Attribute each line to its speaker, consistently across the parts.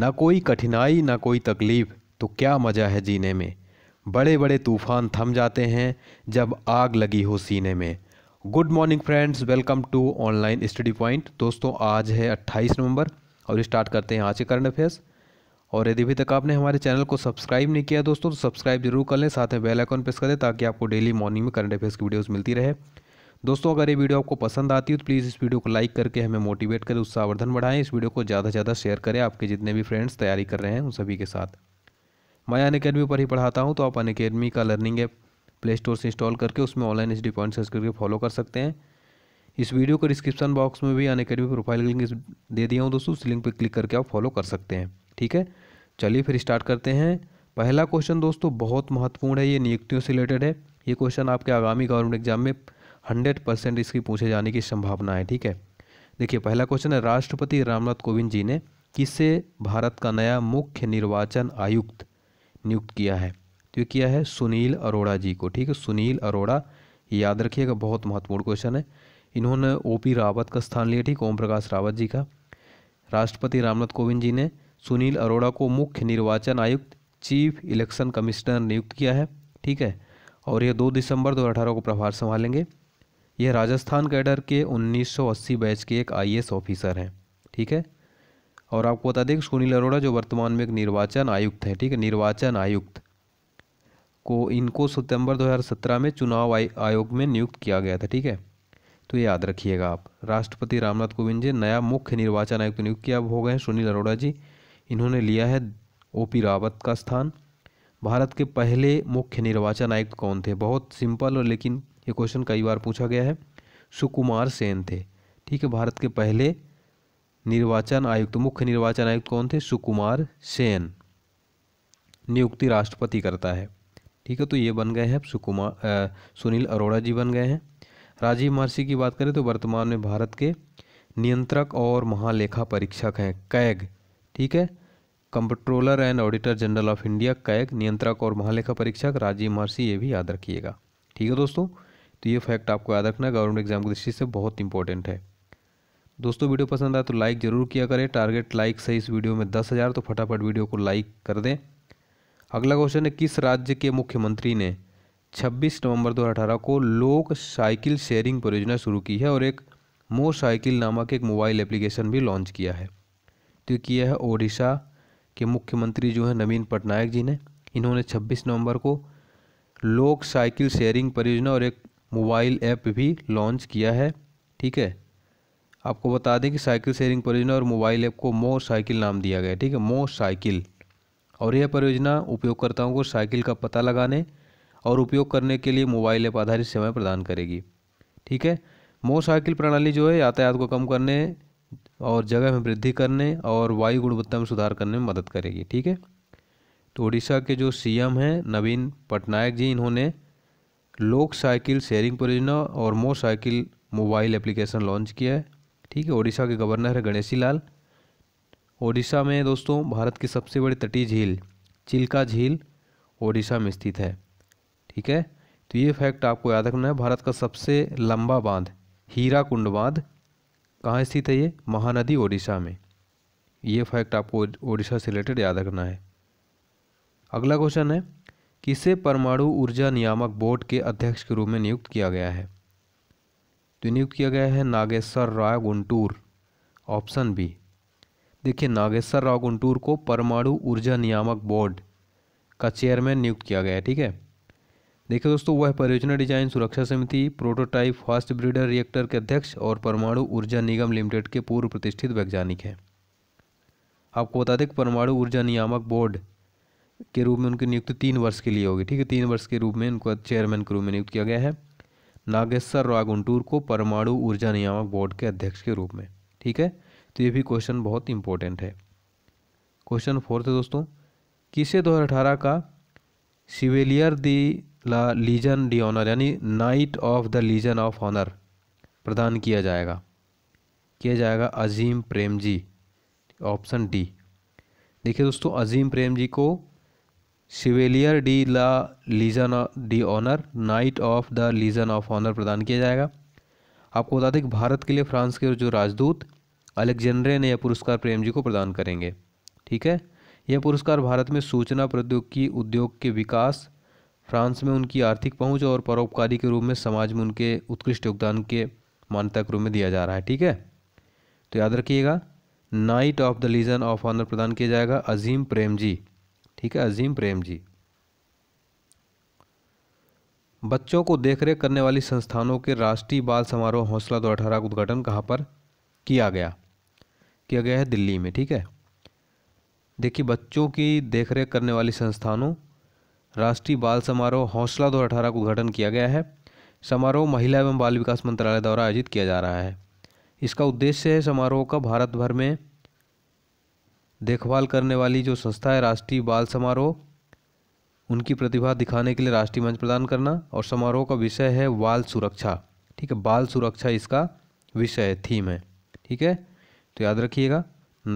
Speaker 1: ना कोई कठिनाई ना कोई तकलीफ़ तो क्या मज़ा है जीने में बड़े बड़े तूफ़ान थम जाते हैं जब आग लगी हो सीने में good morning friends welcome to online study point दोस्तों आज है 28 नवंबर और स्टार्ट करते हैं आज के करंट अफेयर्स और यदि अभी तक आपने हमारे चैनल को सब्सक्राइब नहीं किया दोस्तों तो सब्सक्राइब जरूर कर लें साथ में बेलाइकॉन प्रेस करें ताकि आपको डेली मॉर्निंग में करंट अफेयर्स की वीडियोज़ मिलती रहे दोस्तों अगर ये वीडियो आपको पसंद आती है तो प्लीज़ इस वीडियो को लाइक करके हमें मोटिवेट करें उत्साहवर्धन बढ़ाएं इस वीडियो को ज़्यादा से ज़्यादा शेयर करें आपके जितने भी फ्रेंड्स तैयारी कर रहे हैं उन सभी के साथ मैं अन अकेडमी पर ही पढ़ाता हूँ तो आप अन अकेडमी का लर्निंग ऐप प्ले स्टोर से इंस्टॉल करके उसमें online H D point search करके फॉलो कर सकते हैं इस वीडियो को डिस्क्रिप्शन बॉक्स में भी अन अकेडमी प्रोफाइल लिंक दे दिया हूँ दोस्तों उस लिंक पर क्लिक करके आप फॉलो कर सकते हैं ठीक है चलिए फिर स्टार्ट करते हैं पहला क्वेश्चन दोस्तों बहुत महत्वपूर्ण है ये नियुक्तियों से रिलेटेड है ये क्वेश्चन आपके आगामी गवर्नमेंट एग्जाम में हंड्रेड परसेंट इसकी पूछे जाने की संभावना है ठीक है देखिए पहला क्वेश्चन है राष्ट्रपति रामनाथ कोविंद जी ने किसे भारत का नया मुख्य निर्वाचन आयुक्त नियुक्त किया है तो किया है सुनील अरोड़ा जी को ठीक है सुनील अरोड़ा याद रखिएगा बहुत महत्वपूर्ण क्वेश्चन है इन्होंने ओ पी रावत का स्थान लिया ठीक ओम प्रकाश रावत जी का राष्ट्रपति रामनाथ कोविंद जी ने सुनील अरोड़ा को मुख्य निर्वाचन आयुक्त चीफ इलेक्शन कमिश्नर नियुक्त किया है ठीक है और यह दो दिसंबर दो को प्रभार संभालेंगे ये राजस्थान कैडर के 1980 बैच के एक आईएएस ऑफिसर हैं ठीक है और आपको बता दें कि सुनील अरोड़ा जो वर्तमान में एक निर्वाचन आयुक्त हैं ठीक है निर्वाचन आयुक्त को इनको सितंबर 2017 में चुनाव आयोग में नियुक्त किया गया था ठीक है तो ये याद रखिएगा आप राष्ट्रपति रामनाथ कोविंद जी नया मुख्य निर्वाचन आयुक्त नियुक्त किया हो गए हैं सुनील अरोड़ा जी इन्होंने लिया है ओ पी रावत का स्थान भारत के पहले मुख्य निर्वाचन आयुक्त कौन थे बहुत सिंपल और लेकिन ये क्वेश्चन कई बार पूछा गया है सुकुमार सेन थे ठीक है भारत के पहले निर्वाचन आयुक्त मुख्य निर्वाचन आयुक्त कौन थे सुकुमार सेन नियुक्ति राष्ट्रपति करता है ठीक है तो ये बन गए हैं सुकुमार सुनील अरोड़ा जी बन गए हैं राजीव महर्षि की बात करें तो वर्तमान में भारत के नियंत्रक और महालेखा परीक्षक हैं कैग ठीक है comptroller and auditor general of India CAG नियंत्रक और महालेखा परीक्षक राजीव महर्षि ये भी याद रखिएगा ठीक है दोस्तों तो ये फैक्ट आपको याद रखना गवर्नमेंट एग्जाम की दृष्टि से बहुत इंपॉर्टेंट है दोस्तों वीडियो पसंद आए तो लाइक ज़रूर किया करें टारगेट लाइक सही इस वीडियो में दस हज़ार तो फटाफट वीडियो को लाइक कर दें अगला क्वेश्चन है किस राज्य के मुख्यमंत्री ने 26 नवंबर 2018 को लोक साइकिल शेयरिंग परियोजना शुरू की है और एक मो साइकिल नामक एक मोबाइल एप्लीकेशन भी लॉन्च किया है तो ये किया है ओडिशा के मुख्यमंत्री जो हैं नवीन पटनायक जी ने इन्होंने 26 नवंबर को लोक साइकिल शेयरिंग परियोजना और एक मोबाइल ऐप भी लॉन्च किया है ठीक है आपको बता दें कि साइकिल शेयरिंग परियोजना और मोबाइल ऐप को मोर साइकिल नाम दिया गया ठीक है मोर साइकिल और यह परियोजना उपयोगकर्ताओं को साइकिल का पता लगाने और उपयोग करने के लिए मोबाइल ऐप आधारित सेवाएं प्रदान करेगी ठीक है मोर साइकिल प्रणाली जो है यातायात को कम करने और जगह में वृद्धि करने और वायु गुणवत्ता में सुधार करने में मदद करेगी ठीक है तो उड़ीसा के जो सीएम हैं नवीन पटनायक जी इन्होंने लोक साइकिल शेयरिंग परियोजना और मो साइकिल मोबाइल एप्लीकेशन लॉन्च किया है ठीक है ओडिशा के गवर्नर है गणेशी लाल ओडिशा में दोस्तों भारत की सबसे बड़ी तटीय झील चिल्का झील ओडिशा में स्थित है ठीक है तो ये फैक्ट आपको याद रखना है भारत का सबसे लंबा बांध हीरा कुंड बांध कहाँ स्थित है ये महानदी ओडिशा में ये फैक्ट आपको ओडिशा से रिलेटेड याद रखना है अगला क्वेश्चन है किसे परमाणु ऊर्जा नियामक बोर्ड के अध्यक्ष के रूप में नियुक्त किया गया है तो नियुक्त किया गया है नागेश्वर राव गुंटूर ऑप्शन बी देखिए नागेश्वर राव गुंटूर को परमाणु ऊर्जा नियामक बोर्ड का चेयरमैन नियुक्त किया गया है ठीक है देखिए दोस्तों वह परियोजना डिजाइन सुरक्षा समिति प्रोटोटाइप फास्ट ब्रीडर रिएक्टर के अध्यक्ष और परमाणु ऊर्जा निगम लिमिटेड के पूर्व प्रतिष्ठित वैज्ञानिक हैं आपको बता दें कि परमाणु ऊर्जा नियामक बोर्ड के रूप में उनकी नियुक्ति तीन वर्ष के लिए होगी ठीक है तीन वर्ष के रूप में उनको चेयरमैन के रूप में नियुक्त किया गया है नागेश्वर रागुंटूर को परमाणु ऊर्जा नियामक बोर्ड के अध्यक्ष के रूप में ठीक है तो ये भी क्वेश्चन बहुत इंपॉर्टेंट है क्वेश्चन फोर्थ है दोस्तों किसे दो का chevalier de la Legion d' honneur यानी knight of the Legion of Honour प्रदान किया जाएगा किया जाएगा अजीम प्रेम जी ऑप्शन डी देखिए दोस्तों अजीम प्रेम जी को chevalier de la Legion d' honneur knight of the Legion of Honour प्रदान किया जाएगा आपको बता दें कि भारत के लिए फ्रांस के जो राजदूत अलेक्जेंड्रे ने यह पुरस्कार प्रेम जी को प्रदान करेंगे ठीक है यह पुरस्कार भारत में सूचना प्रौद्योगिकी उद्योग के विकास फ्रांस में उनकी आर्थिक पहुंच और परोपकारी के रूप में समाज में उनके उत्कृष्ट योगदान के मान्यता के रूप में दिया जा रहा है ठीक है तो याद रखिएगा knight of the Legion of Honour प्रदान किया जाएगा अजीम प्रेम जी ठीक है अजीम प्रेम जी बच्चों को देखरेख करने वाली संस्थानों के राष्ट्रीय बाल समारोह हौसला दो अठारह का उद्घाटन कहाँ पर किया गया किया गया है दिल्ली में ठीक है देखिए बच्चों की देखरेख करने वाली संस्थानों राष्ट्रीय बाल समारोह हौसला दो अठारह का उद्घाटन किया गया है समारोह महिला एवं बाल विकास मंत्रालय द्वारा आयोजित किया जा रहा है इसका उद्देश्य है समारोह का भारत भर में देखभाल करने वाली जो संस्था है राष्ट्रीय बाल समारोह उनकी प्रतिभा दिखाने के लिए राष्ट्रीय मंच प्रदान करना और समारोह का विषय है बाल सुरक्षा ठीक है बाल सुरक्षा इसका विषय है थीम है ठीक है तो याद रखिएगा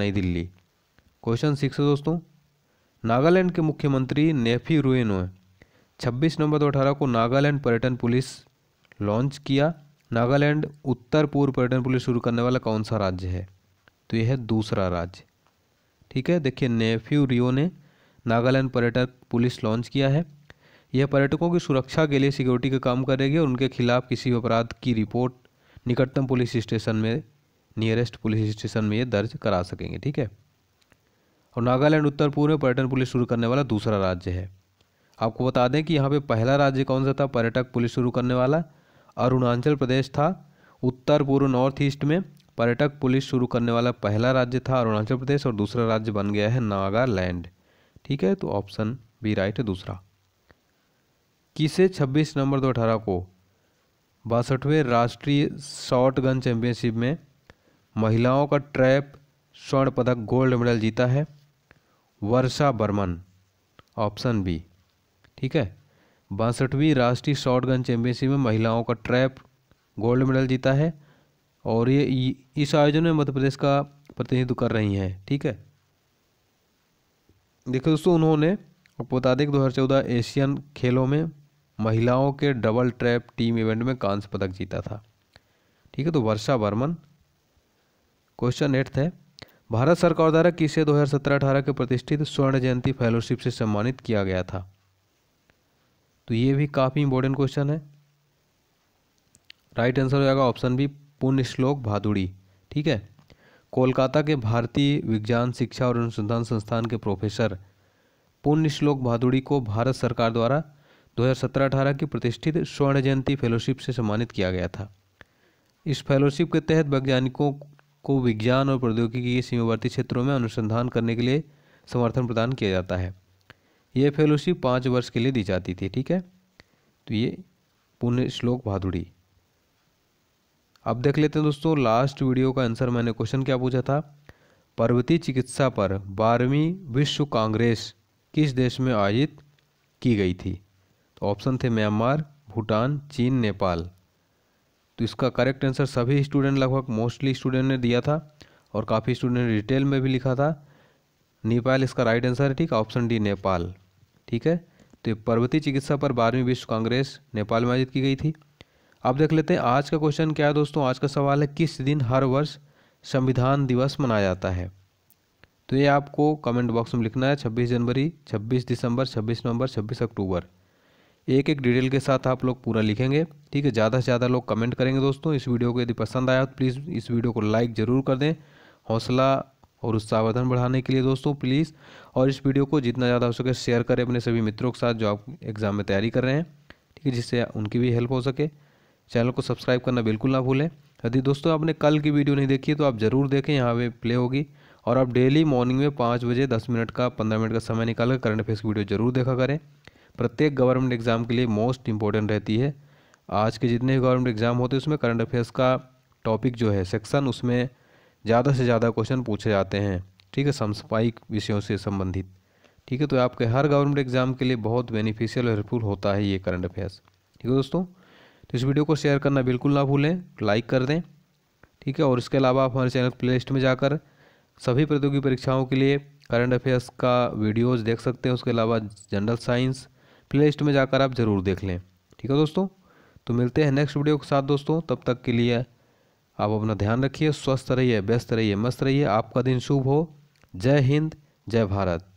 Speaker 1: नई दिल्ली क्वेश्चन सिक्स दोस्तों नागालैंड के मुख्यमंत्री नेफी रुएनो छब्बीस नवंबर दो अठारह को नागालैंड पर्यटन पुलिस लॉन्च किया नागालैंड उत्तर पूर्व पर्यटन पुलिस शुरू करने वाला कौन सा राज्य है तो यह है दूसरा राज्य ठीक है देखिए नेफ्यू रियो ने नागालैंड पर्यटक पुलिस लॉन्च किया है यह पर्यटकों की सुरक्षा के लिए सिक्योरिटी का काम करेगी और उनके खिलाफ किसी अपराध की रिपोर्ट निकटतम पुलिस स्टेशन में नियरेस्ट पुलिस स्टेशन में ये दर्ज करा सकेंगे ठीक है और नागालैंड उत्तर पूर्व में पर्यटन पुलिस शुरू करने वाला दूसरा राज्य है आपको बता दें कि यहाँ पे पहला राज्य कौन सा था पर्यटक पुलिस शुरू करने वाला अरुणाचल प्रदेश था उत्तर पूर्व नॉर्थ ईस्ट में पर्यटक पुलिस शुरू करने वाला पहला राज्य था अरुणाचल प्रदेश और दूसरा राज्य बन गया है नागालैंड ठीक है तो ऑप्शन बी राइट है दूसरा किसे 26 नवंबर 2018 को बासठवें राष्ट्रीय शॉर्ट गन चैंपियनशिप में महिलाओं का ट्रैप स्वर्ण पदक गोल्ड मेडल जीता है वर्षा बर्मन ऑप्शन बी ठीक है बासठवीं राष्ट्रीय शॉर्ट गन चैंपियनशिप में महिलाओं का ट्रैप गोल्ड मेडल जीता है और ये इस आयोजन में मध्य प्रदेश का प्रतिनिधित्व कर रही हैं ठीक है देखो दोस्तों उन्होंने आपको बता दें कि दो एशियन खेलों में महिलाओं के डबल ट्रैप टीम इवेंट में कांस्य पदक जीता था ठीक है तो वर्षा वर्मन क्वेश्चन एट्थ है भारत सरकार द्वारा किसे 2017-18 के प्रतिष्ठित स्वर्ण जयंती फेलोशिप से सम्मानित किया गया था तो ये भी काफ़ी इंपॉर्टेंट क्वेश्चन है राइट आंसर हो जाएगा ऑप्शन बी पुण्य श्लोक भादुड़ी ठीक है कोलकाता के भारतीय विज्ञान शिक्षा और अनुसंधान संस्थान के प्रोफेसर पुण्य श्लोक भादुड़ी को भारत सरकार द्वारा 2017-18 की प्रतिष्ठित स्वर्ण जयंती फेलोशिप से सम्मानित किया गया था इस फेलोशिप के तहत वैज्ञानिकों को विज्ञान और प्रौद्योगिकी के सीमावर्ती क्षेत्रों में अनुसंधान करने के लिए समर्थन प्रदान किया जाता है ये फेलोशिप पाँच वर्ष के लिए दी जाती थी ठीक है तो ये पुण्य श्लोक भादुड़ी अब देख लेते हैं दोस्तों लास्ट वीडियो का आंसर मैंने क्वेश्चन क्या पूछा था पर्वतीय चिकित्सा पर बारहवीं विश्व कांग्रेस किस देश में आयोजित की गई थी तो ऑप्शन थे म्यांमार भूटान चीन नेपाल तो इसका करेक्ट आंसर सभी स्टूडेंट लगभग मोस्टली स्टूडेंट ने दिया था और काफ़ी स्टूडेंट ने डिटेल में भी लिखा था नेपाल इसका राइट आंसर है ठीक ऑप्शन डी नेपाल ठीक है तो पर्वतीय चिकित्सा पर बारहवीं विश्व कांग्रेस नेपाल में आयोजित की गई थी अब देख लेते हैं आज का क्वेश्चन क्या है दोस्तों आज का सवाल है किस दिन हर वर्ष संविधान दिवस मनाया जाता है तो ये आपको कमेंट बॉक्स में लिखना है 26 जनवरी 26 दिसंबर 26 नवंबर 26 अक्टूबर एक एक डिटेल के साथ आप लोग पूरा लिखेंगे ठीक है ज़्यादा से ज़्यादा लोग कमेंट करेंगे दोस्तों इस वीडियो को यदि पसंद आया तो प्लीज़ इस वीडियो को लाइक ज़रूर कर दें हौसला और उत्साहवर्धन बढ़ाने के लिए दोस्तों प्लीज़ और इस वीडियो को जितना ज़्यादा हो सके शेयर करें अपने सभी मित्रों के साथ जो आप एग्ज़ाम में तैयारी कर रहे हैं ठीक है जिससे उनकी भी हेल्प हो सके चैनल को सब्सक्राइब करना बिल्कुल ना भूलें यदि दोस्तों आपने कल की वीडियो नहीं देखी तो आप ज़रूर देखें यहाँ पे प्ले होगी और आप डेली मॉर्निंग में पाँच बजे दस मिनट का पंद्रह मिनट का समय निकाल कर करंट अफेयर्स की वीडियो जरूर देखा करें प्रत्येक गवर्नमेंट एग्ज़ाम के लिए मोस्ट इंपॉर्टेंट रहती है आज के जितने भी गवर्नमेंट एग्ज़ाम होते हैं उसमें करंट अफेयर्स का टॉपिक जो है सेक्शन उसमें ज़्यादा से ज़्यादा क्वेश्चन पूछे जाते हैं ठीक है समस्पाइक विषयों से संबंधित ठीक है तो आपके हर गवर्नमेंट एग्ज़ाम के लिए बहुत बेनिफिशियल और हेल्पफुल होता है ये करंट अफेयर्स ठीक है दोस्तों तो इस वीडियो को शेयर करना बिल्कुल ना भूलें लाइक कर दें ठीक है और इसके अलावा आप हमारे चैनल प्ले लिस्ट में जाकर सभी प्रतियोगी परीक्षाओं के लिए करंट अफेयर्स का वीडियोज़ देख सकते हैं उसके अलावा जनरल साइंस प्ले में जाकर आप ज़रूर देख लें ठीक है दोस्तों तो मिलते हैं नेक्स्ट वीडियो के साथ दोस्तों तब तक के लिए आप अपना ध्यान रखिए स्वस्थ रहिए व्यस्त रहिए मस्त रहिए आपका दिन शुभ हो जय हिंद जय भारत